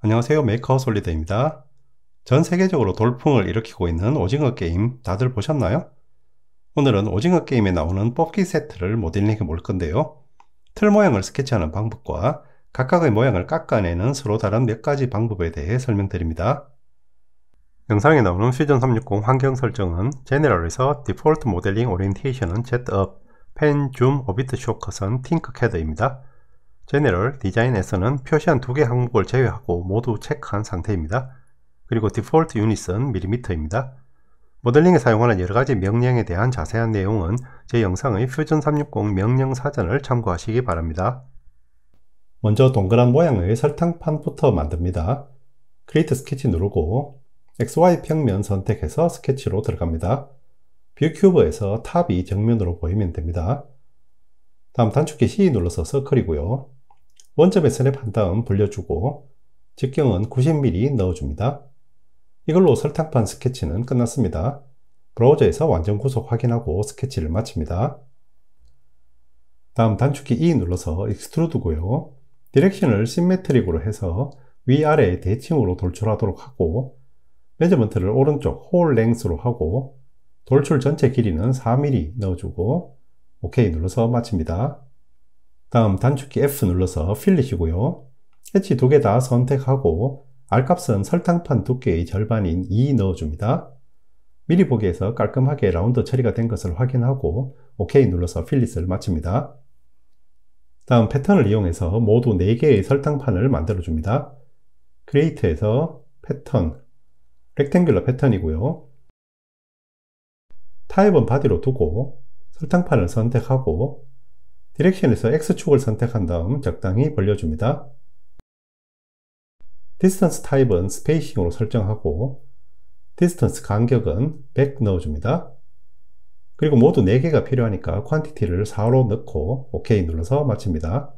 안녕하세요 메이커 솔리드입니다. 전 세계적으로 돌풍을 일으키고 있는 오징어 게임 다들 보셨나요? 오늘은 오징어 게임에 나오는 뽑기 세트를 모델링해 볼 건데요. 틀 모양을 스케치하는 방법과 각각의 모양을 깎아내는 서로 다른 몇 가지 방법에 대해 설명드립니다. 영상에 나오는 퓨전 360 환경 설정은 제네럴에서 디폴트 모델링 오리엔테이션은 z 젯업, 펜, 줌, 오비트 쇼컷은 팅크캐드입니다. 제네럴 디자인에서는 표시한 두 개 항목을 제외하고 모두 체크한 상태입니다. 그리고 디폴트 유닛은 밀리미터입니다. 모델링에 사용하는 여러가지 명령에 대한 자세한 내용은 제 영상의 퓨전 360 명령 사전을 참고하시기 바랍니다. 먼저 동그란 모양의 설탕판부터 만듭니다. 크리에이트 스케치 누르고 XY 평면 선택해서 스케치로 들어갑니다. 뷰 큐브에서 탑이 정면으로 보이면 됩니다. 다음 단축키 C 눌러서 서클이고요. 원점 배선에 반 다음 불려주고 직경은 90mm 넣어줍니다. 이걸로 설탕판 스케치는 끝났습니다. 브라우저에서 완전 구속 확인하고 스케치를 마칩니다. 다음 단축키 E 눌러서 익스트루드고요. 디렉션을 시메트릭으로 해서 위아래 대칭으로 돌출하도록 하고 메저먼트를 오른쪽 홀 랭스로 하고 돌출 전체 길이는 4mm 넣어주고 OK 눌러서 마칩니다. 다음 단축키 F 눌러서 필리시고요. 해치 두 개 다 선택하고 알값은 설탕판 두께의 절반인 2 e 넣어줍니다. 미리 보기에서 깔끔하게 라운드 처리가 된 것을 확인하고 OK 눌러서 필릿을 마칩니다. 다음 패턴을 이용해서 모두 4개의 설탕판을 만들어줍니다. 크리에이트에서 패턴, 렉탱귤러 패턴이고요. 타입은 바디로 두고 설탕판을 선택하고 디렉션에서 X축을 선택한 다음 적당히 벌려줍니다. 디스턴스 타입은 스페이싱으로 설정하고 디스턴스 간격은 100 넣어줍니다. 그리고 모두 4개가 필요하니까 퀀티티를 4로 넣고 OK 눌러서 마칩니다.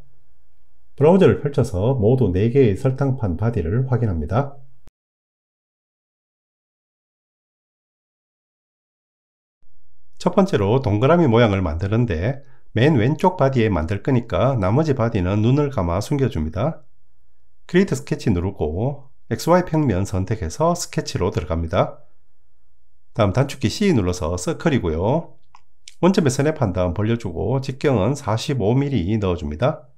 브라우저를 펼쳐서 모두 4개의 설탕판 바디를 확인합니다. 첫 번째로 동그라미 모양을 만드는데 맨 왼쪽 바디에 만들 거니까 나머지 바디는 눈을 감아 숨겨줍니다. 크리에이트 스케치 누르고 XY 평면 선택해서 스케치로 들어갑니다. 다음 단축키 C 눌러서 서클이고요. 원점에 선입한 다음 벌려주고 직경은 45mm 넣어줍니다.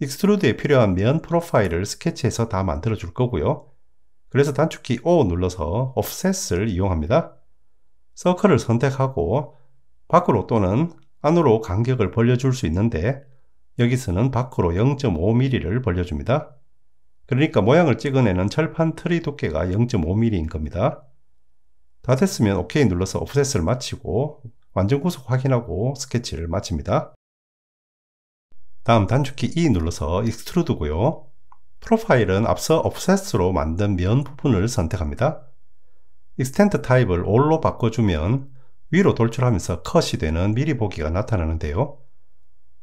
익스트루드에 필요한 면 프로파일을 스케치해서 다 만들어 줄 거고요. 그래서 단축키 O 눌러서 offset을 이용합니다. 서클을 선택하고 밖으로 또는 안으로 간격을 벌려줄 수 있는데 여기서는 밖으로 0.5mm를 벌려줍니다. 그러니까 모양을 찍어내는 철판 트리 두께가 0.5mm인 겁니다. 다 됐으면 OK 눌러서 오프셋을 마치고 완전 구속 확인하고 스케치를 마칩니다. 다음 단축키 E 눌러서 익스트루드고요. 프로파일은 앞서 오프셋으로 만든 면 부분을 선택합니다. 익스텐트 타입을 올로 바꿔주면 위로 돌출하면서 컷이 되는 미리 보기가 나타나는데요.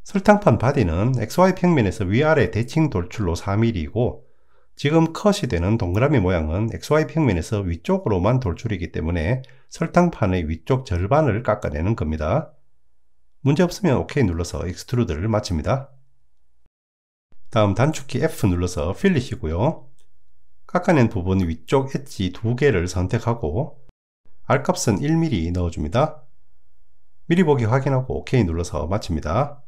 설탕판 바디는 XY 평면에서 위아래 대칭 돌출로 4mm이고 지금 컷이 되는 동그라미 모양은 XY 평면에서 위쪽으로만 돌출이기 때문에 설탕판의 위쪽 절반을 깎아내는 겁니다. 문제없으면 OK 눌러서 익스트루드를 마칩니다. 다음 단축키 F 눌러서 필릿이고요. 깎아낸 부분 위쪽 엣지 두 개를 선택하고 알값은 1mm 넣어줍니다. 미리 보기 확인하고 OK 눌러서 마칩니다.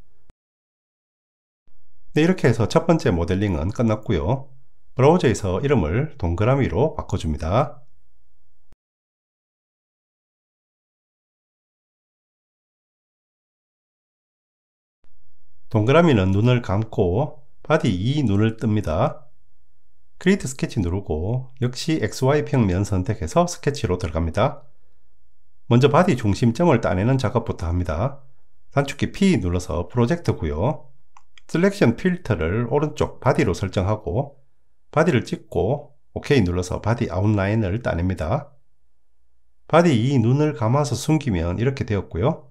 네, 이렇게 해서 첫 번째 모델링은 끝났고요. 브라우저에서 이름을 동그라미로 바꿔줍니다. 동그라미는 눈을 감고 바디 2 e 눈을 뜹니다. 크리에이트 스케치 누르고 역시 XY평면 선택해서 스케치로 들어갑니다. 먼저 바디 중심점을 따내는 작업부터 합니다. 단축키 P 눌러서 프로젝트고요. 셀렉션 필터를 오른쪽 바디로 설정하고 바디를 찍고 OK 눌러서 바디 아웃라인을 따냅니다. 바디 이 눈을 감아서 숨기면 이렇게 되었고요.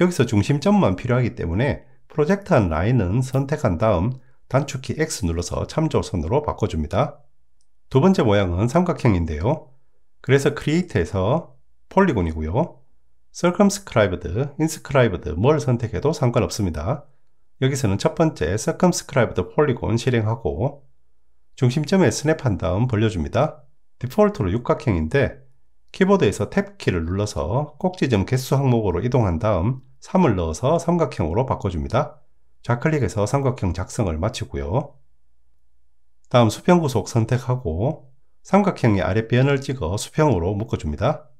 여기서 중심점만 필요하기 때문에 프로젝트한 라인은 선택한 다음 단축키 X 눌러서 참조선으로 바꿔줍니다. 두 번째 모양은 삼각형인데요. 그래서 c r e a t e 에서 폴리곤이고요. circumscribed, inscribed 뭘 선택해도 상관없습니다. 여기서는 첫 번째 circumscribed 폴리곤 실행하고 중심점에 스냅한 다음 벌려줍니다. 디폴트로 육각형인데 키보드에서 탭키를 눌러서 꼭지점 개수 항목으로 이동한 다음 3을 넣어서 삼각형으로 바꿔줍니다. 좌클릭해서 삼각형 작성을 마치고요. 다음 수평 구속 선택하고 삼각형의 아랫변을 찍어 수평으로 묶어줍니다.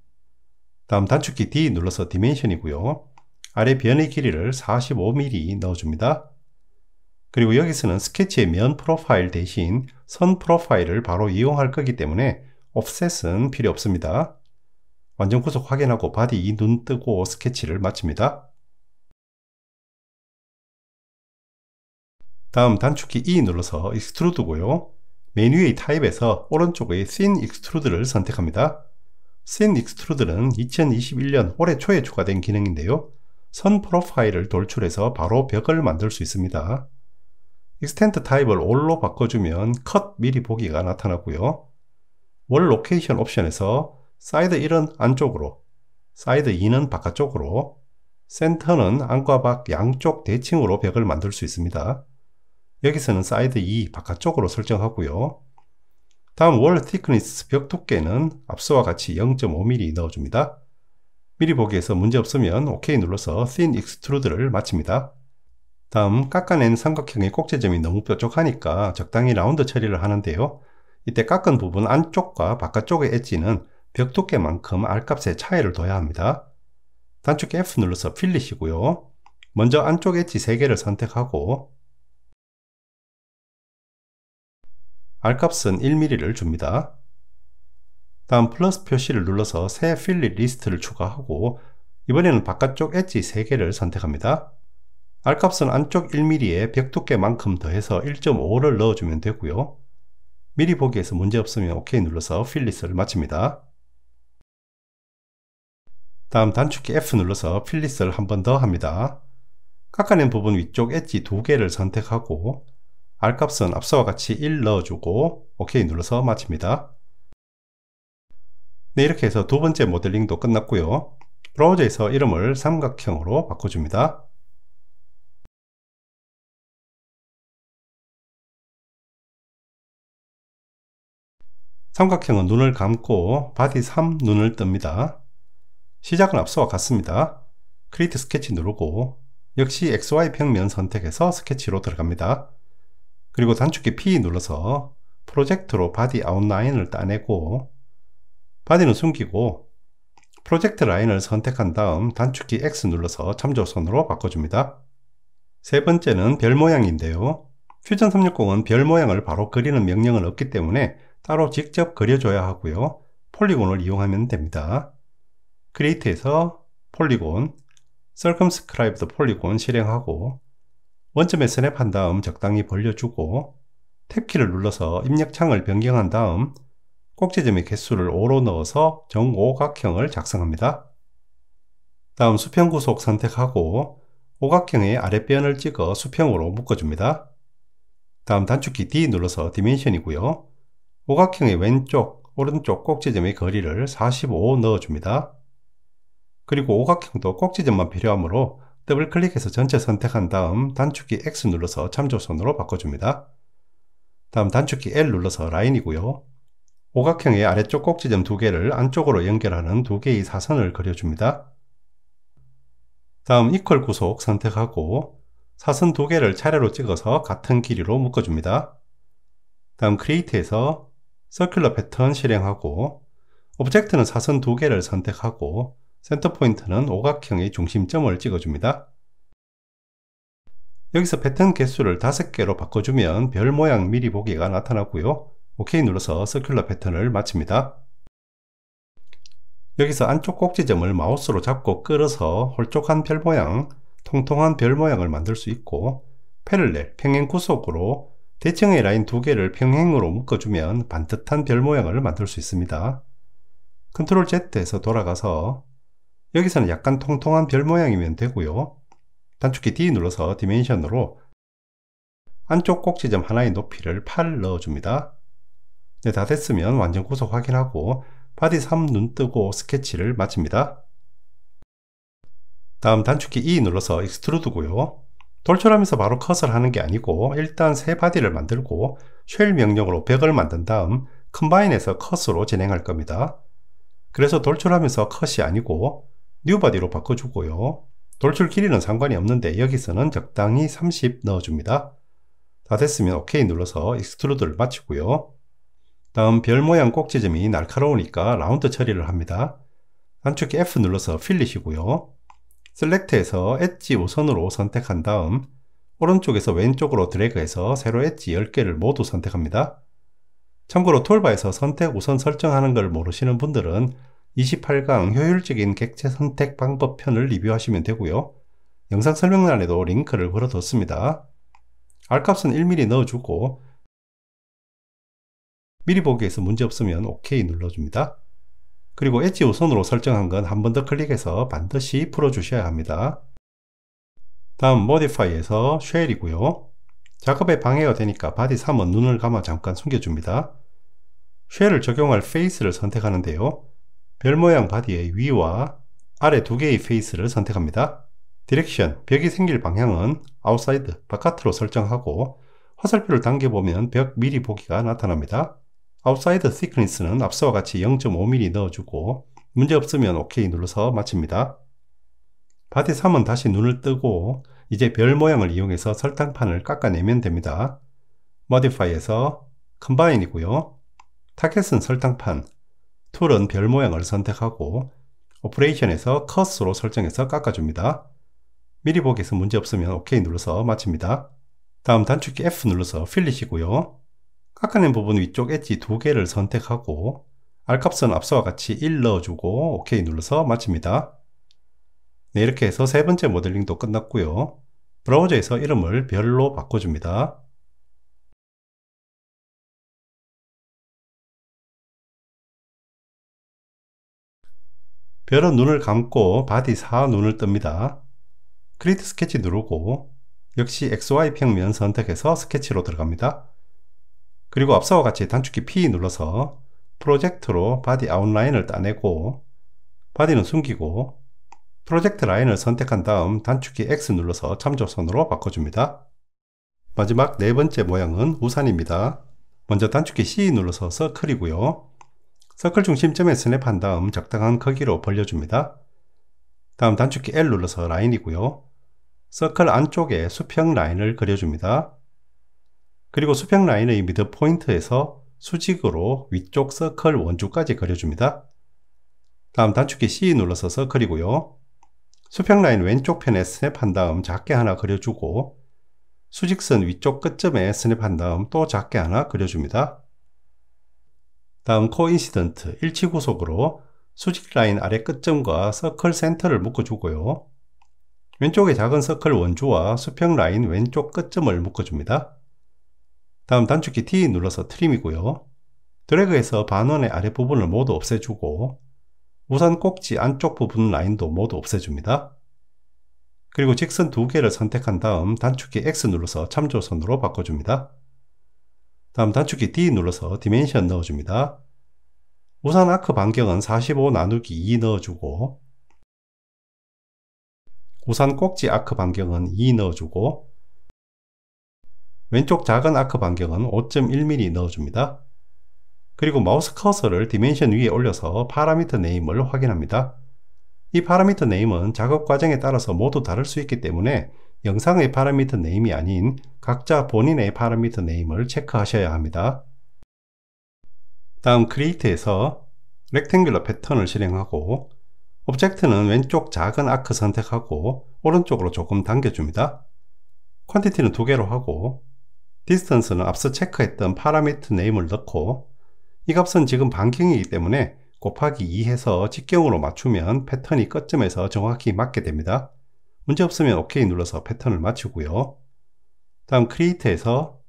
다음 단축키 D 눌러서 디멘션이고요. 아랫변의 길이를 45mm 넣어줍니다. 그리고 여기서는 스케치의 면 프로파일 대신 선 프로파일을 바로 이용할 거기 때문에 o f f s e t 은 필요 없습니다. 완전 구속 확인하고 바디 눈 뜨고 스케치를 마칩니다. 다음 단축키 E 눌러서 익스트루드고요. 메뉴의 타입에서 오른쪽의 Thin Extrude를 선택합니다. Thin Extrude는 2021년 올해 초에 추가된 기능인데요. 선 프로파일을 돌출해서 바로 벽을 만들 수 있습니다. e x 익스텐트 타입을 a l l 로 바꿔주면 컷 미리 보기가 나타나고요. 월 로케이션 옵션에서 Side 1은 안쪽으로, Side 2는 바깥쪽으로, c e n t e r 는 안과 밖 양쪽 대칭으로 벽을 만들 수 있습니다. 여기서는 사이드 2 e 바깥쪽으로 설정하고요. 다음 월 티크니스 벽 두께는 앞서와 같이 0.5mm 넣어줍니다. 미리 보기에서 문제없으면 OK 눌러서 thin extrude를 마칩니다. 다음 깎아낸 삼각형의 꼭지점이 너무 뾰족하니까 적당히 라운드 처리를 하는데요. 이때 깎은 부분 안쪽과 바깥쪽의 엣지는 벽 두께만큼 알값의 차이를 둬야 합니다. 단축 F 눌러서 필리시고요. 먼저 안쪽 엣지 3개를 선택하고 R값은 1mm를 줍니다. 다음 플러스 표시를 눌러서 새 필릿 리스트를 추가하고 이번에는 바깥쪽 엣지 3개를 선택합니다. R값은 안쪽 1mm에 벽 두께만큼 더해서 1.5를 넣어주면 되고요. 미리 보기에서 문제없으면 OK 눌러서 필릿을 마칩니다. 다음 단축키 F 눌러서 필릿을 한번 더 합니다. 깎아낸 부분 위쪽 엣지 두 개를 선택하고 R값은 앞서와 같이 1 넣어주고 OK 눌러서 마칩니다. 네, 이렇게 해서 두 번째 모델링도 끝났고요. 브라우저에서 이름을 삼각형으로 바꿔줍니다. 삼각형은 눈을 감고 바디 3 눈을 뜹니다. 시작은 앞서와 같습니다. 크리에이트 스케치 누르고 역시 XY 평면 선택해서 스케치로 들어갑니다. 그리고 단축키 P 눌러서 프로젝트로 바디 아웃라인을 따내고 바디는 숨기고 프로젝트 라인을 선택한 다음 단축키 X 눌러서 참조선으로 바꿔줍니다. 세 번째는 별 모양인데요. 퓨전 360은 별 모양을 바로 그리는 명령은 없기 때문에 따로 직접 그려줘야 하고요. 폴리곤을 이용하면 됩니다. 크리에이트에서 폴리곤, circumscribed 폴리곤 실행하고 원점에 스냅한 다음 적당히 벌려주고 탭키를 눌러서 입력창을 변경한 다음 꼭지점의 개수를 5로 넣어서 정오각형을 작성합니다. 다음 수평 구속 선택하고 오각형의 아랫변을 찍어 수평으로 묶어줍니다. 다음 단축키 D 눌러서 디멘션이고요. 오각형의 왼쪽, 오른쪽 꼭지점의 거리를 45 넣어줍니다. 그리고 오각형도 꼭지점만 필요하므로 더블 클릭해서 전체 선택한 다음 단축키 X 눌러서 참조선으로 바꿔줍니다. 다음 단축키 L 눌러서 라인이고요. 오각형의 아래쪽 꼭지점 두 개를 안쪽으로 연결하는 두 개의 사선을 그려줍니다. 다음 이퀄 구속 선택하고 사선 두 개를 차례로 찍어서 같은 길이로 묶어줍니다. 다음 크리에이트에서 서큘러 패턴 실행하고 오브젝트는 사선 두 개를 선택하고 센터 포인트는 오각형의 중심점을 찍어줍니다. 여기서 패턴 개수를 5개로 바꿔주면 별 모양 미리 보기가 나타났고요 OK 눌러서 서큘러 패턴을 마칩니다. 여기서 안쪽 꼭지점을 마우스로 잡고 끌어서 홀쭉한 별 모양, 통통한 별 모양을 만들 수 있고 패를렐, 평행 구속으로 대칭의 라인 두 개를 평행으로 묶어주면 반듯한 별 모양을 만들 수 있습니다. 컨트롤 Z에서 돌아가서 여기서는 약간 통통한 별 모양이면 되고요. 단축키 D 눌러서 디멘션으로 안쪽 꼭지점 하나의 높이를 8 넣어줍니다. 네, 다 됐으면 완전 구속 확인하고 바디 3 눈 뜨고 스케치를 마칩니다. 다음 단축키 E 눌러서 익스트루드고요. 돌출하면서 바로 컷을 하는 게 아니고 일단 새 바디를 만들고 쉘 명령으로 100을 만든 다음 컴바인에서 컷으로 진행할 겁니다. 그래서 돌출하면서 컷이 아니고 뉴바디로 바꿔주고요. 돌출 길이는 상관이 없는데 여기서는 적당히 30 넣어줍니다. 다 됐으면 OK 눌러서 익스트루드를 마치고요. 다음 별 모양 꼭지점이 날카로우니까 라운드 처리를 합니다. 단축키 F 눌러서 필리시고요. 셀렉트에서 엣지 우선으로 선택한 다음 오른쪽에서 왼쪽으로 드래그해서 세로 엣지 10개를 모두 선택합니다. 참고로 톨바에서 선택 우선 설정하는 걸 모르시는 분들은 28강 효율적인 객체 선택 방법 편을 리뷰하시면 되고요. 영상 설명란에도 링크를 걸어뒀습니다. R값은 1mm 넣어주고 미리 보기에서 문제없으면 OK 눌러줍니다. 그리고 엣지 우선으로 설정한 건 한 번 더 클릭해서 반드시 풀어주셔야 합니다. 다음 Modify에서 쉘이고요. 작업에 방해가 되니까 바디 3은 눈을 감아 잠깐 숨겨줍니다. 쉘을 적용할 페이스를 선택하는데요. 별 모양 바디의 위와 아래 두 개의 페이스를 선택합니다. 디렉션, 벽이 생길 방향은 아웃사이드, 바깥으로 설정하고 화살표를 당겨보면 벽 미리 보기가 나타납니다. 아웃사이드 시크니스는 앞서와 같이 0.5mm 넣어주고 문제없으면 OK 눌러서 마칩니다. 바디 3은 다시 눈을 뜨고 이제 별 모양을 이용해서 설탕판을 깎아내면 됩니다. m 디파이에서컴바인이고요 타겟은 설탕판, 툴은 별 모양을 선택하고 오퍼레이션에서 커스로 설정해서 깎아줍니다. 미리 보기에서 문제없으면 OK 눌러서 마칩니다. 다음 단축키 F 눌러서 필리시고요. 깎아낸 부분 위쪽 엣지 두 개를 선택하고 알값은 앞서와 같이 1 넣어주고 OK 눌러서 마칩니다. 네, 이렇게 해서 세 번째 모델링도 끝났고요. 브라우저에서 이름을 별로 바꿔줍니다. 별은 눈을 감고 바디 4 눈을 뜹니다. 크리트 스케치 누르고 역시 XY 평면 선택해서 스케치로 들어갑니다. 그리고 앞서와 같이 단축키 P 눌러서 프로젝트로 바디 아웃라인을 따내고 바디는 숨기고 프로젝트 라인을 선택한 다음 단축키 X 눌러서 참조선으로 바꿔줍니다. 마지막 네 번째 모양은 우산입니다. 먼저 단축키 C 눌러서 서클이고요. 서클 중심점에 스냅한 다음 적당한 크기로 벌려줍니다. 다음 단축키 L 눌러서 라인이고요. 서클 안쪽에 수평 라인을 그려줍니다. 그리고 수평 라인의 미드 포인트에서 수직으로 위쪽 서클 원주까지 그려줍니다. 다음 단축키 C 눌러서 서클이고요. 수평 라인 왼쪽 편에 스냅한 다음 작게 하나 그려주고 수직선 위쪽 끝점에 스냅한 다음 또 작게 하나 그려줍니다. 다음 코인시던트 일치구속으로 수직 라인 아래 끝점과 서클 센터를 묶어주고요. 왼쪽에 작은 서클 원주와 수평 라인 왼쪽 끝점을 묶어줍니다. 다음 단축키 T 눌러서 트림이고요. 드래그해서 반원의 아래 부분을 모두 없애주고 우산 꼭지 안쪽 부분 라인도 모두 없애줍니다. 그리고 직선 두 개를 선택한 다음 단축키 X 눌러서 참조선으로 바꿔줍니다. 다음 단축키 D 눌러서 디멘션 넣어줍니다. 우선 아크 반경은 45 나누기 2 넣어주고 우선 꼭지 아크 반경은 2 넣어주고 왼쪽 작은 아크 반경은 5.1mm 넣어줍니다. 그리고 마우스 커서를 디멘션 위에 올려서 파라미터 네임을 확인합니다. 이 파라미터 네임은 작업 과정에 따라서 모두 다를 수 있기 때문에 영상의 파라미터 네임이 아닌 각자 본인의 파라미터 네임을 체크하셔야 합니다. 다음 크리에이트에서 렉탱귤러 패턴을 실행하고 오브젝트는 왼쪽 작은 아크 선택하고 오른쪽으로 조금 당겨줍니다. 퀀티티는 두 개로 하고 디스턴스는 앞서 체크했던 파라미터 네임을 넣고 이 값은 지금 반경이기 때문에 곱하기 2해서 직경으로 맞추면 패턴이 끝점에서 정확히 맞게 됩니다. 문제없으면 OK 눌러서 패턴을 맞추고요. 다음 크리에이트에서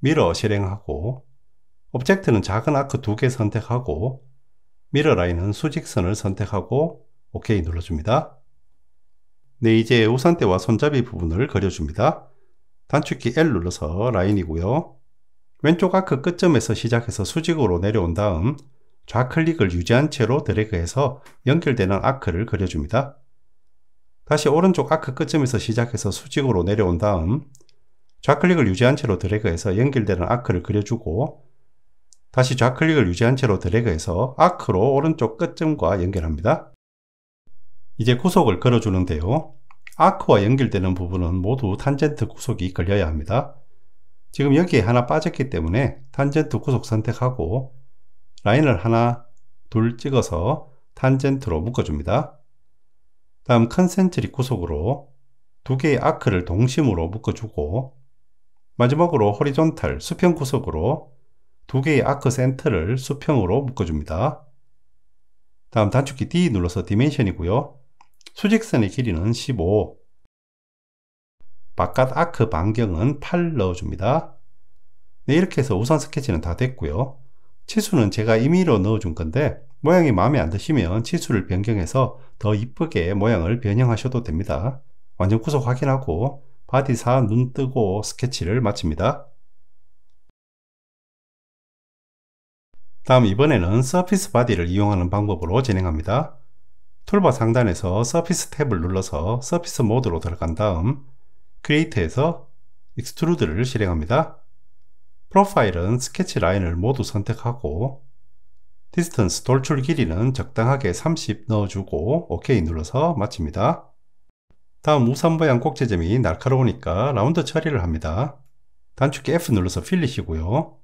미러 실행하고 오브젝트는 작은 아크 두 개 선택하고 미러 라인은 수직선을 선택하고 OK 눌러줍니다. 네, 이제 우산대와 손잡이 부분을 그려줍니다. 단축키 L 눌러서 라인이고요. 왼쪽 아크 끝점에서 시작해서 수직으로 내려온 다음 좌클릭을 유지한 채로 드래그해서 연결되는 아크를 그려줍니다. 다시 오른쪽 아크 끝점에서 시작해서 수직으로 내려온 다음 좌클릭을 유지한 채로 드래그해서 연결되는 아크를 그려주고 다시 좌클릭을 유지한 채로 드래그해서 아크로 오른쪽 끝점과 연결합니다. 이제 구속을 걸어주는데요. 아크와 연결되는 부분은 모두 탄젠트 구속이 걸려야 합니다. 지금 여기에 하나 빠졌기 때문에 탄젠트 구속 선택하고 라인을 하나 둘 찍어서 탄젠트로 묶어줍니다. 다음 컨센트릭 구속으로 두 개의 아크를 동심으로 묶어주고 마지막으로 허리존탈 수평 구속으로 두 개의 아크 센터를 수평으로 묶어줍니다. 다음 단축키 D 눌러서 디멘션이고요. 수직선의 길이는 15, 바깥 아크 반경은 8 넣어줍니다. 네, 이렇게 해서 우선 스케치는 다 됐고요. 치수는 제가 임의로 넣어준 건데 모양이 마음에 안 드시면 치수를 변경해서 더 이쁘게 모양을 변형하셔도 됩니다. 완전 구석 확인하고 바디사 눈 뜨고 스케치를 마칩니다. 다음 이번에는 서피스 바디를 이용하는 방법으로 진행합니다. 툴바 상단에서 서피스 탭을 눌러서 서피스 모드로 들어간 다음 크리에이트에서 익스트루드를 실행합니다. 프로파일은 스케치 라인을 모두 선택하고 디스턴스 돌출 길이는 적당하게 30 넣어주고 OK 눌러서 마칩니다. 다음 우산부 양꼭지점이 날카로우니까 라운드 처리를 합니다. 단축키 F 눌러서 필리시고요.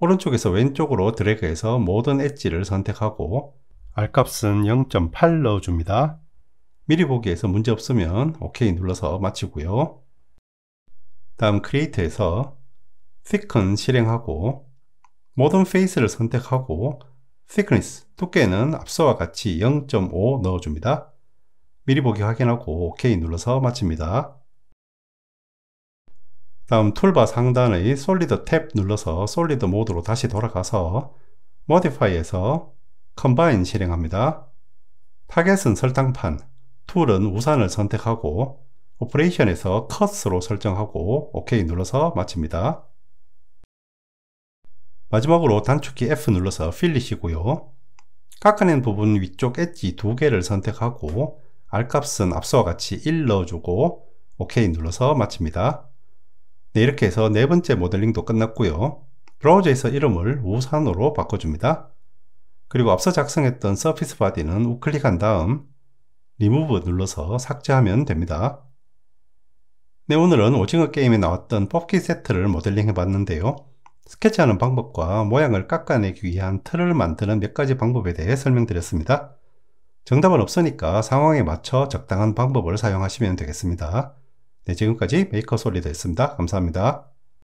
오른쪽에서 왼쪽으로 드래그해서 모든 엣지를 선택하고 R값은 0.8 넣어줍니다. 미리 보기에서 문제없으면 OK 눌러서 마치고요. 다음 크리에이트에서 Thicken 실행하고 모든 페이스를 선택하고 thickness, 두께는 앞서와 같이 0.5 넣어줍니다. 미리 보기 확인하고 OK 눌러서 마칩니다. 다음 툴바 상단의 솔리드 탭 눌러서 솔리드 모드로 다시 돌아가서 modify에서 combine 실행합니다. 타겟은 설탕판, 툴은 우산을 선택하고 o p e r a t i o n 에서 컷으로 설정하고 OK 눌러서 마칩니다. 마지막으로 단축키 F 눌러서 필리시고요. 깎아낸 부분 위쪽 엣지 두 개를 선택하고 R값은 앞서와 같이 1 넣어주고 OK 눌러서 마칩니다. 네, 이렇게 해서 네 번째 모델링도 끝났고요. 브라우저에서 이름을 우산으로 바꿔줍니다. 그리고 앞서 작성했던 서피스 바디는 우클릭한 다음 리무브 눌러서 삭제하면 됩니다. 네, 오늘은 오징어 게임에 나왔던 뽑기 세트를 모델링 해봤는데요. 스케치하는 방법과 모양을 깎아내기 위한 틀을 만드는 몇 가지 방법에 대해 설명드렸습니다. 정답은 없으니까 상황에 맞춰 적당한 방법을 사용하시면 되겠습니다. 네, 지금까지 메이커 솔리드였습니다. 감사합니다.